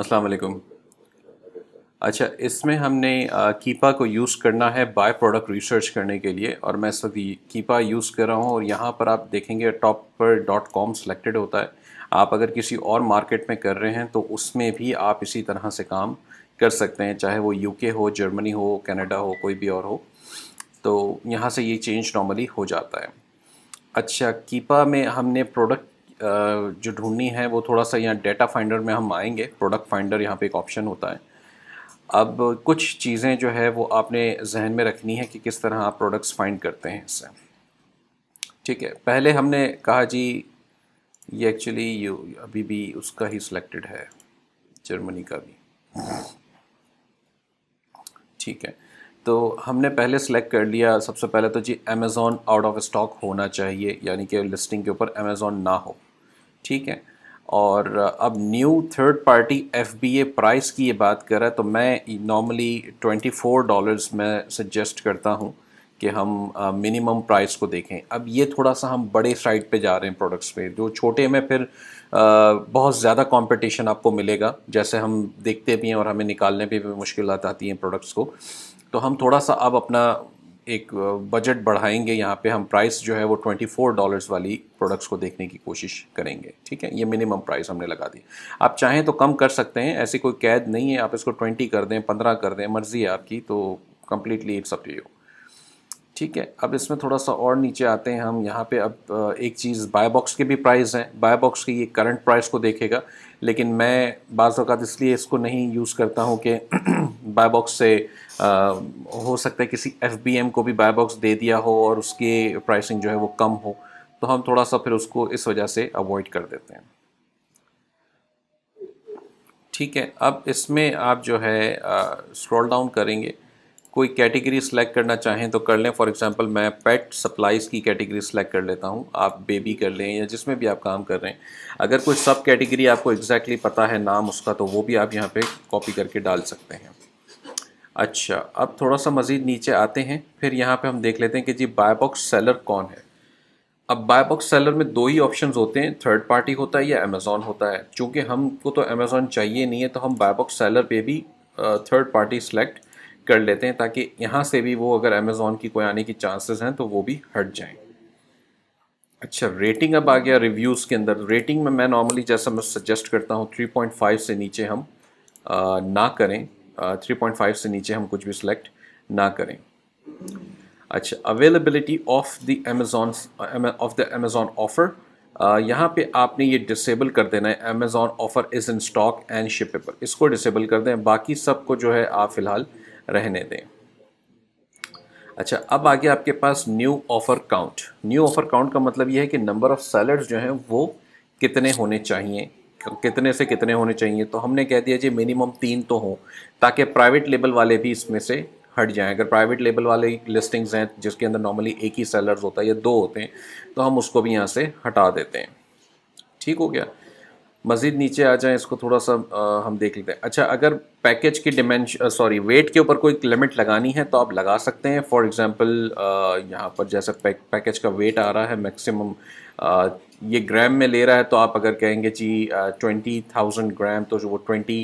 अस्सलाम वालेकुम अच्छा इसमें हमने कीपा को यूज़ करना है बाय प्रोडक्ट रिसर्च करने के लिए और मैं इस वक्त कीपा यूज़ कर रहा हूँ और यहाँ पर आप देखेंगे टॉप पर डॉट कॉम सेलेक्टेड होता है आप अगर किसी और मार्केट में कर रहे हैं तो उसमें भी आप इसी तरह से काम कर सकते हैं चाहे वो यूके हो जर्मनी हो कनाडा हो कोई भी और हो तो यहाँ से ये चेंज नॉर्मली हो जाता है अच्छा कीपा में हमने प्रोडक्ट जो ढूंढनी है वो थोड़ा सा यहाँ डेटा फाइंडर में हम आएंगे प्रोडक्ट फाइंडर यहाँ पे एक ऑप्शन होता है अब कुछ चीज़ें जो है वो आपने जहन में रखनी है कि किस तरह आप प्रोडक्ट्स फाइंड करते हैं इससे ठीक है पहले हमने कहा जी ये एक्चुअली यू अभी भी उसका ही सिलेक्टेड है जर्मनी का भी ठीक है तो हमने पहले सेलेक्ट कर लिया सबसे पहले तो जी अमेज़ॉन आउट ऑफ स्टॉक होना चाहिए यानी कि लिस्टिंग के ऊपर अमेज़ोन ना हो ठीक है और अब new third party F B A price की ये बात करें तो मैं नॉर्मली ट्वेंटी फोर डॉलर्स में सजेस्ट करता हूँ कि हम मिनिमम प्राइस को देखें अब ये थोड़ा सा हम बड़े साइड पे जा रहे हैं प्रोडक्ट्स पे जो छोटे में फिर आ, बहुत ज़्यादा कंपटीशन आपको मिलेगा जैसे हम देखते भी हैं और हमें निकालने पे भी मुश्किल आती हैं प्रोडक्ट्स को तो हम थोड़ा सा अब अपना एक बजट बढ़ाएंगे यहाँ पे हम प्राइस जो है वो ट्वेंटी फोर डॉलर्स वाली प्रोडक्ट्स को देखने की कोशिश करेंगे ठीक है ये मिनिमम प्राइस हमने लगा दी आप चाहें तो कम कर सकते हैं ऐसी कोई कैद नहीं है आप इसको ट्वेंटी कर दें पंद्रह कर दें मर्ज़ी है आपकी तो completely it's up to you ठीक है अब इसमें थोड़ा सा और नीचे आते हैं हम यहाँ पे अब एक चीज़ बाय बॉक्स के भी प्राइस हैं बाय बॉक्स की ये करंट प्राइस को देखेगा लेकिन मैं बाज़ अवकात इसलिए इसको नहीं यूज़ करता हूँ कि बाय बॉक्स से आ, हो सकता है किसी एफ को भी बाय बॉक्स दे दिया हो और उसकी प्राइसिंग जो है वो कम हो तो हम थोड़ा सा फिर उसको इस वजह से अवॉइड कर देते हैं ठीक है अब इसमें आप जो है स्क्रॉल डाउन करेंगे कोई कैटेगरी सेलेक्ट करना चाहें तो कर लें फॉर एग्जांपल मैं पेट सप्लाइज़ की कैटेगरी सेलेक्ट कर लेता हूं आप बेबी कर लें या जिसमें भी आप काम कर रहे हैं अगर कोई सब कैटेगरी आपको एग्जैक्टली exactly पता है नाम उसका तो वो भी आप यहाँ पे कॉपी करके डाल सकते हैं अच्छा अब थोड़ा सा मज़ीद नीचे आते हैं फिर यहाँ पर हम देख लेते हैं कि जी बायबॉक्स सेलर कौन है अब बायबॉक्स सेलर में दो ही ऑप्शन होते हैं थर्ड पार्टी होता है या अमेज़ोन होता है चूँकि हमको तो अमेज़ोन चाहिए नहीं है तो हम बायबॉक्स सेलर पर भी थर्ड पार्टी सेलेक्ट कर लेते हैं ताकि यहाँ से भी वो अगर अमेज़ोन की कोई आने की चांसेस हैं तो वो भी हट जाएँ अच्छा रेटिंग अब आ गया रिव्यूज़ के अंदर रेटिंग में मैं नॉर्मली जैसा मैं सजेस्ट करता हूँ 3.5 से नीचे हम आ, ना करें आ, 3.5 से नीचे हम कुछ भी सिलेक्ट ना करें अच्छा availability of the Amazon of the Amazon offer यहाँ पे आपने ये डिसेबल कर देना है Amazon offer is in stock and shippable इसको डिसेबल कर दें बाकी सब को जो है आप फ़िलहाल रहने दें अच्छा अब आगे आपके पास new offer count new offer count का मतलब यह है कि नंबर ऑफ़ सैलर्स जो हैं वो कितने होने चाहिए कितने से कितने होने चाहिए तो हमने कह दिया जी मिनिमम तीन तो हों ताकि प्राइवेट लेबल वाले भी इसमें से हट जाएं अगर प्राइवेट लेबल वाले लिस्टिंग्स हैं जिसके अंदर नॉर्मली एक ही सेलर्स होता है या दो होते हैं तो हम उसको भी यहाँ से हटा देते हैं ठीक हो गया मज़ीद नीचे आ जाएं इसको थोड़ा सा आ, हम देख लेते हैं अच्छा अगर पैकेज की डिमेंश सॉरी वेट के ऊपर कोई लिमिट लगानी है तो आप लगा सकते हैं फॉर एग्ज़ाम्पल यहाँ पर जैसा पैक, पैकेज का वेट आ रहा है मैक्सिमम ये ग्राम में ले रहा है तो आप अगर कहेंगे जी ट्वेंटी थाउजेंड ग्राम तो जो वो ट्वेंटी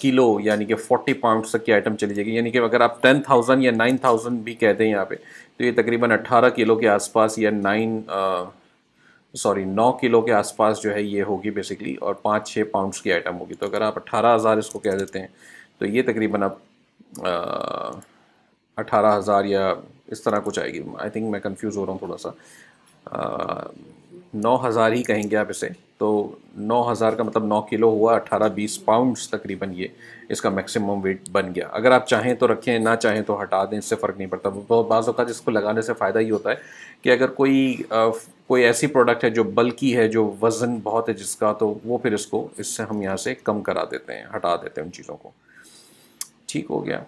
किलो यानी कि फोर्टी पाउंड तक की आइटम चली जाएगी यानी कि अगर आप टेन थाउजेंड या नाइन थाउजेंड भी कहते हैं यहाँ पे तो ये तकरीबन अट्ठारह किलो के आसपास या नाइन सॉरी नौ किलो के आसपास जो है ये होगी बेसिकली और पाँच छः पाउंड्स की आइटम होगी तो अगर आप अट्ठारह हज़ार इसको कह देते हैं तो ये तकरीबन आप अट्ठारह हज़ार या इस तरह कुछ आएगी आई थिंक मैं कंफ्यूज हो रहा हूँ थोड़ा सा नौ हज़ार ही कहेंगे आप इसे तो नौ हज़ार का मतलब नौ किलो हुआ अट्ठारह बीस पाउंड्स तकरीबन ये इसका मैक्सिमम वेट बन गया अगर आप चाहें तो रखें ना चाहें तो हटा दें इससे फ़र्क नहीं पड़ता बहुत बाज़ात इसको लगाने से फ़ायदा ही होता है कि अगर कोई आ, कोई ऐसी प्रोडक्ट है जो बल्कि है जो वज़न बहुत है जिसका तो वो फिर इसको इससे हम यहाँ से कम करा देते हैं हटा देते हैं उन चीज़ों को ठीक हो गया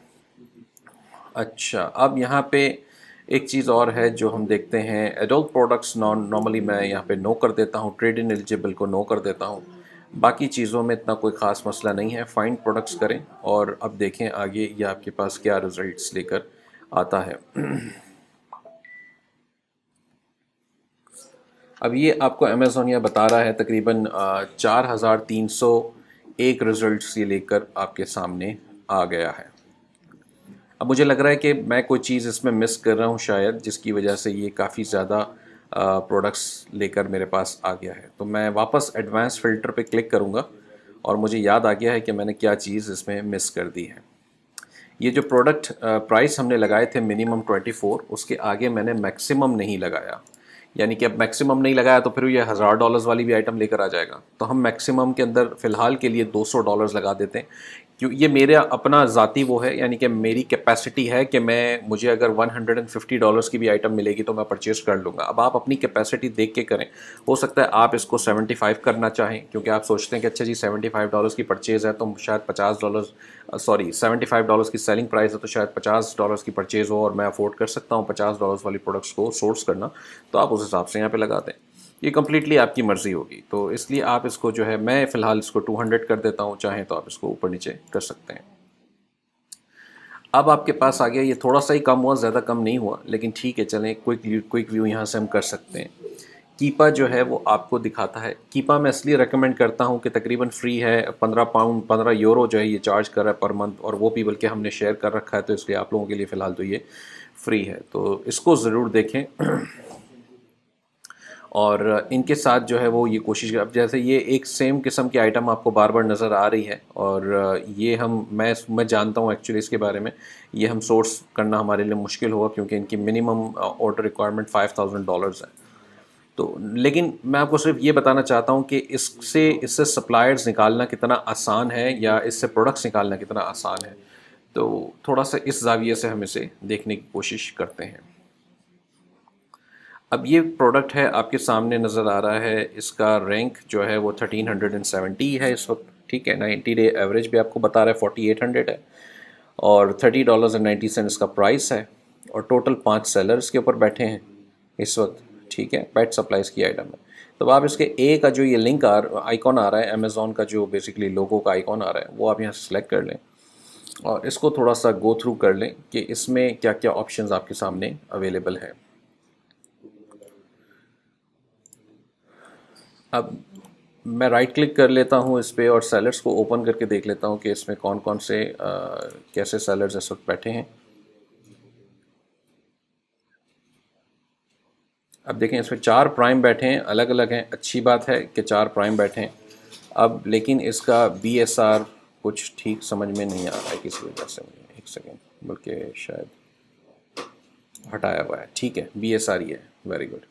अच्छा अब यहाँ पर एक चीज़ और है जो हम देखते हैं एडल्ट प्रोडक्ट्स नॉन नॉर्मली मैं यहाँ पे नो कर देता हूँ ट्रेड इन एलिजिबल को नो कर देता हूँ बाकी चीज़ों में इतना कोई ख़ास मसला नहीं है फाइंड प्रोडक्ट्स करें और अब देखें आगे ये आपके पास क्या रिज़ल्ट लेकर आता है अब ये आपको अमेज़ोन यह बता रहा है तकरीबन चार हज़ार तीन सौ एक रिज़ल्ट ये लेकर आपके सामने आ गया है अब मुझे लग रहा है कि मैं कोई चीज़ इसमें मिस कर रहा हूँ शायद जिसकी वजह से ये काफ़ी ज़्यादा प्रोडक्ट्स लेकर मेरे पास आ गया है तो मैं वापस एडवांस फ़िल्टर पे क्लिक करूँगा और मुझे याद आ गया है कि मैंने क्या चीज़ इसमें मिस कर दी है ये जो प्रोडक्ट प्राइस हमने लगाए थे मिनिमम 24 उसके आगे मैंने मैक्सिमम नहीं लगाया यानी कि अब मैक्सिमम नहीं लगाया तो फिर ये हज़ार डॉलर्स वाली भी आइटम लेकर आ जाएगा तो हम मैक्सिमम के अंदर फ़िलहाल के लिए 200 डॉलर्स लगा देते हैं ये मेरा अपना ज़ाती वो है यानी कि मेरी कैपेसिटी है कि मैं मुझे अगर 150 डॉलर्स की भी आइटम मिलेगी तो मैं परचेस कर लूँगा अब आप अपनी कैपेसिटी देख के करें हो सकता है आप इसको 75 करना चाहें क्योंकि आप सोचते हैं कि अच्छा जी 75 डॉलर्स की परचेज़ है तो शायद 50 डॉलर सॉरी 75 डॉलर्स की सेलिंग प्राइस है तो शायद 50 डॉलर्स की परचेज़ हो और मैं अफोर्ड कर सकता हूँ पचास डॉलर्स वाली प्रोडक्ट्स को सोर्स करना तो आप उस हिसाब से यहाँ पर लगा दें ये कम्प्लीटली आपकी मर्ज़ी होगी तो इसलिए आप इसको जो है मैं फ़िलहाल इसको 200 कर देता हूँ चाहें तो आप इसको ऊपर नीचे कर सकते हैं अब आपके पास आ गया ये थोड़ा सा ही कम हुआ ज़्यादा कम नहीं हुआ लेकिन ठीक है चलें क्विक व्यू क्विक व्यू यहाँ से हम कर सकते हैं कीपा जो है वो आपको दिखाता है कीपा मैं इसलिए रेकमेंड करता हूँ कि तकरीबन फ्री है पंद्रह पाउंड पंद्रह यूरो जो है ये चार्ज कर रहा है पर मंथ और वो भी बल्कि हमने शेयर कर रखा है तो इसलिए आप लोगों के लिए फ़िलहाल तो ये फ्री है तो इसको ज़रूर देखें और इनके साथ जो है वो ये कोशिश कर अब जैसे ये एक सेम किस्म की आइटम आपको बार बार नज़र आ रही है और ये हम मैं मैं जानता हूँ एक्चुअली इसके बारे में ये हम सोर्स करना हमारे लिए मुश्किल होगा क्योंकि इनकी minimum order requirement five thousand dollars है तो लेकिन मैं आपको सिर्फ ये बताना चाहता हूँ कि इससे इससे सप्लायर्स निकालना कितना आसान है या इससे प्रोडक्ट्स निकालना कितना आसान है तो थोड़ा सा इस जाविए से हम इसे देखने की कोशिश करते हैं अब ये प्रोडक्ट है आपके सामने नज़र आ रहा है इसका रैंक जो है वो 1370 है इस वक्त ठीक है 90 डे एवरेज भी आपको बता रहा है 4800 है और thirty dollars and ninety cent इसका प्राइस है और टोटल पाँच सेलर्स के ऊपर बैठे हैं इस वक्त ठीक है पेट सप्लाइज की आइटम है तो आप इसके ए का जो ये लिंक आ आइकॉन आ रहा है अमेज़ोन का जो बेसिकली लोगों का आइकॉन आ रहा है वो आप यहाँ सेलेक्ट कर लें और इसको थोड़ा सा गो थ्रू कर लें कि इसमें क्या क्या ऑप्शंस आपके सामने अवेलेबल है अब मैं राइट क्लिक कर लेता हूँ इस पर और सैलर्स को ओपन करके देख लेता हूँ कि इसमें कौन कौन से आ, कैसे सैलर्स इस वक्त बैठे हैं अब देखें इसमें चार प्राइम बैठे हैं अलग अलग हैं अच्छी बात है कि चार प्राइम बैठे हैं अब लेकिन इसका बी एस आर कुछ ठीक समझ में नहीं आ रहा है किसी वजह से मुझे एक सेकेंड बल्कि शायद हटाया हुआ है ठीक है बी एस आर ये है वेरी गुड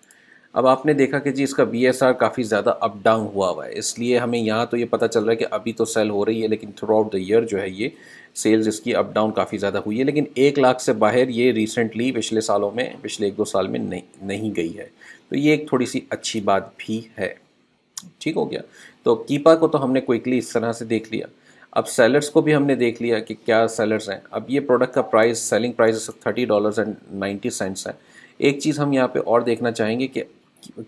अब आपने देखा कि जी इसका बी काफ़ी ज़्यादा अप डाउन हुआ हुआ है इसलिए हमें यहाँ तो ये पता चल रहा है कि अभी तो सेल हो रही है लेकिन थ्रू आउट द ईयर जो है ये सेल्स इसकी अप डाउन काफ़ी ज़्यादा हुई है लेकिन एक लाख से बाहर ये रिसेंटली पिछले सालों में पिछले एक दो साल में नहीं नहीं गई है तो ये एक थोड़ी सी अच्छी बात भी है ठीक हो गया तो कीपा को तो हमने क्विकली इस तरह से देख लिया अब सेलर्स को भी हमने देख लिया कि क्या सेलर्स हैं अब ये प्रोडक्ट का price selling price thirty dollars and ninety cents है एक चीज़ हम यहाँ पे और देखना चाहेंगे कि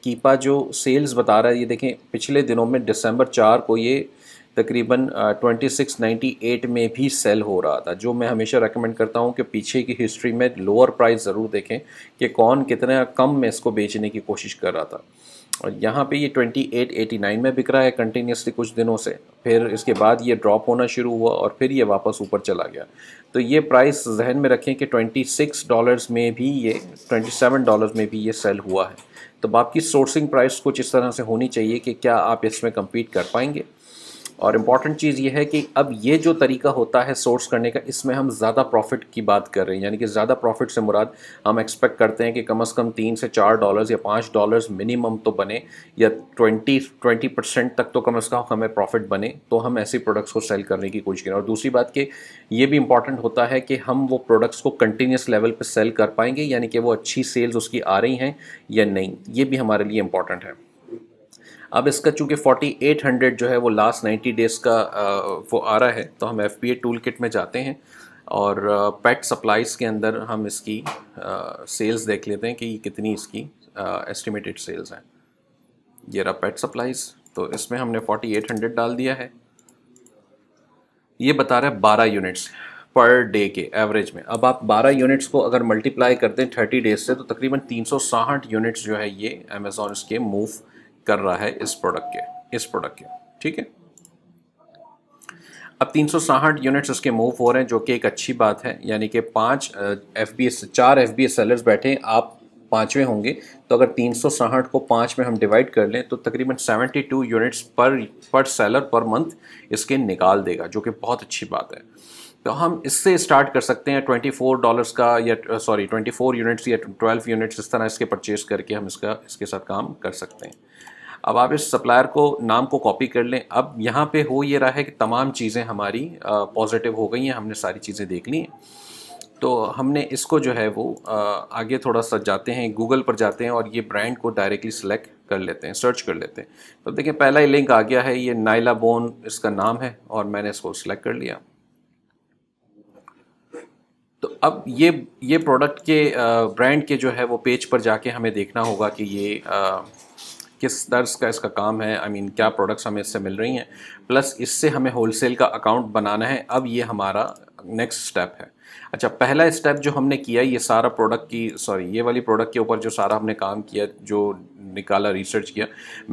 कीपा जो सेल्स बता रहा है ये देखें पिछले दिनों में दिसंबर चार को ये तकरीबन 2698 में भी सेल हो रहा था जो मैं हमेशा रेकमेंड करता हूँ कि पीछे की हिस्ट्री में लोअर प्राइस ज़रूर देखें कि कौन कितना कम में इसको बेचने की कोशिश कर रहा था और यहाँ पे ये 2889 में बिक रहा है कंटिन्यूसली कुछ दिनों से फिर इसके बाद ये ड्रॉप होना शुरू हुआ और फिर ये वापस ऊपर चला गया तो ये प्राइस जहन में रखें कि सिक्स डॉलर्स में भी ये सेवन डॉलर्स में भी ये सेल हुआ है तब आपकी सोर्सिंग प्राइस कुछ इस तरह से होनी चाहिए कि क्या आप इसमें कम्पीट कर पाएंगे और इम्पॉर्टेंट चीज़ ये है कि अब ये जो तरीका होता है सोर्स करने का इसमें हम ज़्यादा प्रॉफिट की बात कर रहे हैं यानी कि ज़्यादा प्रॉफिट से मुराद हम एक्सपेक्ट करते हैं कि कम अज़ कम तीन से चार डॉलर्स या पाँच डॉलर्स मिनिमम तो बने या ट्वेंटी ट्वेंटी परसेंट तक तो कम अज़ कम हमें प्रॉफिट बने तो हम ऐसे प्रोडक्ट्स को सेल करने की कोशिश करें और दूसरी बात कि ये भी इंपॉर्टेंट होता है कि हम वो प्रोडक्ट्स को कंटिन्यूस लेवल पर सेल कर पाएंगे यानी कि वो अच्छी सेल्स उसकी आ रही हैं या नहीं ये भी हमारे लिए इंपॉर्टेंट है अब इसका चूंकि 4800 जो है वो लास्ट 90 डेज़ का वो आ रहा है तो हम एफ पी टूल किट में जाते हैं और पेट सप्लाइज़ के अंदर हम इसकी सेल्स देख लेते हैं कि कितनी इसकी एस्टिमेटेड सेल्स हैं ये रहा पेट सप्लाइज़ तो इसमें हमने 4800 डाल दिया है ये बता रहा है बारह यूनिट्स पर डे के एवरेज में अब आप 12 यूनिट्स को अगर मल्टीप्लाई करते हैं 30 डेज से तो तकरीबन तीन यूनिट्स जो है ये अमेजोन इसके मूव कर रहा है इस प्रोडक्ट के इस प्रोडक्ट के ठीक है अब तीन यूनिट्स इसके मूव हो रहे हैं जो कि एक अच्छी बात है यानी कि पाँच एफ बी एस चार एफ बी एस सेलर्स बैठे आप पाँचवें होंगे तो अगर तीन को पाँच में हम डिवाइड कर लें तो तकरीबन 72 यूनिट्स पर पर सेलर पर मंथ इसके निकाल देगा जो कि बहुत अच्छी बात है तो हम इससे स्टार्ट कर सकते हैं 24 डॉलर्स का या सॉरी 24 यूनिट्स या 12 यूनिट्स इस तरह इसके परचेज करके हम इसका इसके साथ काम कर सकते हैं अब आप इस सप्लायर को नाम को कॉपी कर लें अब यहाँ पे हो ये रहा है कि तमाम चीज़ें हमारी पॉजिटिव हो गई हैं हमने सारी चीज़ें देख ली तो हमने इसको जो है वो आगे थोड़ा सा जाते हैं गूगल पर जाते हैं और ये ब्रांड को डायरेक्टली सिलेक्ट कर लेते हैं सर्च कर लेते हैं तो देखिए पहला ही लिंक आ गया है ये नाइला बोन इसका नाम है और मैंने इसको सिलेक्ट कर लिया तो अब ये ये प्रोडक्ट के ब्रांड के जो है वो पेज पर जाके हमें देखना होगा कि ये आ, किस तर्ज का इसका काम है आई I मीन mean, क्या प्रोडक्ट्स हमें इससे मिल रही हैं प्लस इससे हमें होलसेल का अकाउंट बनाना है अब ये हमारा नेक्स्ट स्टेप है अच्छा पहला स्टेप जो हमने किया ये सारा प्रोडक्ट की सॉरी ये वाली प्रोडक्ट के ऊपर जो सारा हमने काम किया जो निकाला रिसर्च किया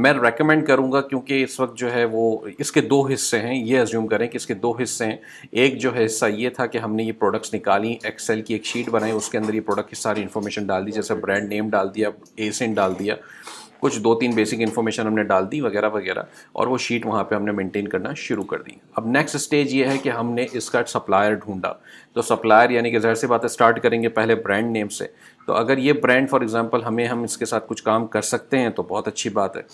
मैं रेकमेंड करूँगा क्योंकि इस वक्त जो है वो इसके दो हिस्से हैं ये एज्यूम करें कि इसके दो हिस्से हैं एक जो है हिस्सा ये था कि हमने ये प्रोडक्ट्स निकाली एक्सेल की एक शीट बनाई उसके अंदर ये प्रोडक्ट की सारी इन्फॉर्मेशन डाल दी जैसे ब्रांड नेम डाल दिया एसेंट डाल दिया कुछ दो तीन बेसिक इन्फॉर्मेशन हमने डाल दी वगैरह वगैरह और वो शीट वहाँ पे हमने मेंटेन करना शुरू कर दी अब नेक्स्ट स्टेज ये है कि हमने इसका सप्लायर ढूंढा तो सप्लायर यानी कि जहर सी बात स्टार्ट करेंगे पहले ब्रांड नेम से तो अगर ये ब्रांड फॉर एग्ज़ाम्पल हमें हम इसके साथ कुछ काम कर सकते हैं तो बहुत अच्छी बात है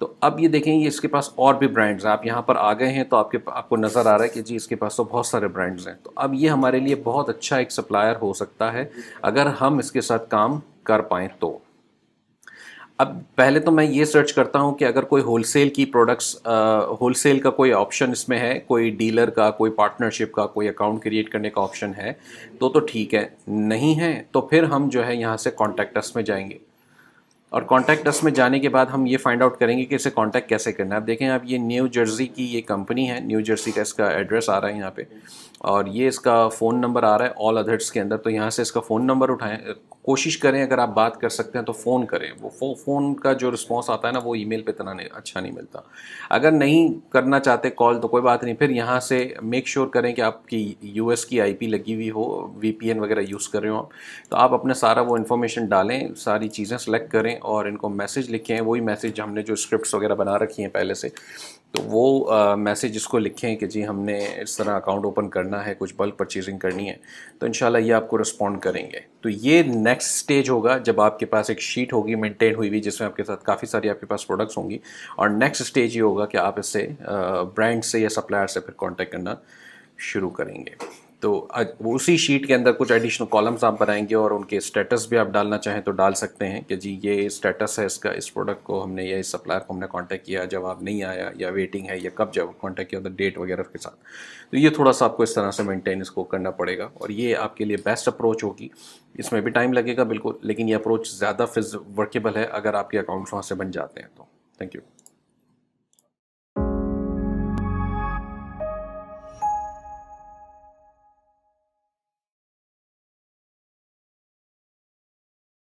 तो अब ये देखें ये इसके पास और भी ब्रांड्स हैं आप यहाँ पर आ गए हैं तो आपके आपको नज़र आ रहा है कि जी इसके पास तो बहुत सारे ब्रांड्स हैं तो अब ये हमारे लिए बहुत अच्छा एक सप्लायर हो सकता है अगर हम इसके साथ काम कर पाएँ तो अब पहले तो मैं ये सर्च करता हूँ कि अगर कोई होलसेल की प्रोडक्ट्स होलसेल का कोई ऑप्शन इसमें है कोई डीलर का कोई पार्टनरशिप का कोई अकाउंट क्रिएट करने का ऑप्शन है तो तो ठीक है नहीं है तो फिर हम जो है यहाँ से कॉन्टैक्ट अस में जाएंगे और कॉन्टैक्ट अस में जाने के बाद हम ये फाइंड आउट करेंगे कि इसे कॉन्टैक्ट कैसे करना है आप देखें आप ये न्यू जर्सी की ये कंपनी है न्यू जर्सी का इसका एड्रेस आ रहा है यहाँ पे और ये इसका फ़ोन नंबर आ रहा है ऑल अदर्स के अंदर तो यहाँ से इसका फ़ोन नंबर उठाएं कोशिश करें अगर आप बात कर सकते हैं तो फ़ोन करें वो फो, फ़ोन का जो रिस्पॉन्स आता है ना वो ईमेल पे इतना नहीं अच्छा नहीं मिलता अगर नहीं करना चाहते कॉल तो कोई बात नहीं फिर यहाँ से मेक श्योर sure करें कि आपकी यू की आई लगी हुई हो वी वगैरह यूज़ कर रहे हो आप तो आप अपना सारा वो इन्फॉर्मेशन डालें सारी चीज़ें सेलेक्ट करें और इनको मैसेज लिखें वही मैसेज हमने जो स्क्रिप्ट वगैरह बना रखी हैं पहले से तो वो मैसेज इसको लिखें कि जी हमने इस तरह अकाउंट ओपन करना है कुछ बल्क परचेजिंग करनी है तो इन ये आपको रिस्पॉन्ड करेंगे तो ये नेक्स्ट स्टेज होगा जब आपके पास एक शीट होगी मेंटेन हुई हुई जिसमें आपके साथ काफ़ी सारी आपके पास प्रोडक्ट्स होंगी और नेक्स्ट स्टेज ये होगा कि आप इससे ब्रांड से या सप्लायर से फिर कॉन्टैक्ट करना शुरू करेंगे तो उसी शीट के अंदर कुछ एडिशनल कॉलम्स आप बनाएंगे और उनके स्टेटस भी आप डालना चाहें तो डाल सकते हैं कि जी ये स्टेटस है इसका इस प्रोडक्ट को हमने या इस सप्लायर को हमने कांटेक्ट किया जवाब नहीं आया या वेटिंग है या कब जब कांटेक्ट किया तो डेट वगैरह के साथ तो ये थोड़ा सा आपको इस तरह से मेनटेन इसको करना पड़ेगा और ये आपके लिए बेस्ट अप्रोच होगी इसमें भी टाइम लगेगा बिल्कुल लेकिन ये अप्रोच ज़्यादा फिज वर्केबल है अगर आपके अकाउंट्स वहाँ से बन जाते हैं तो थैंक यू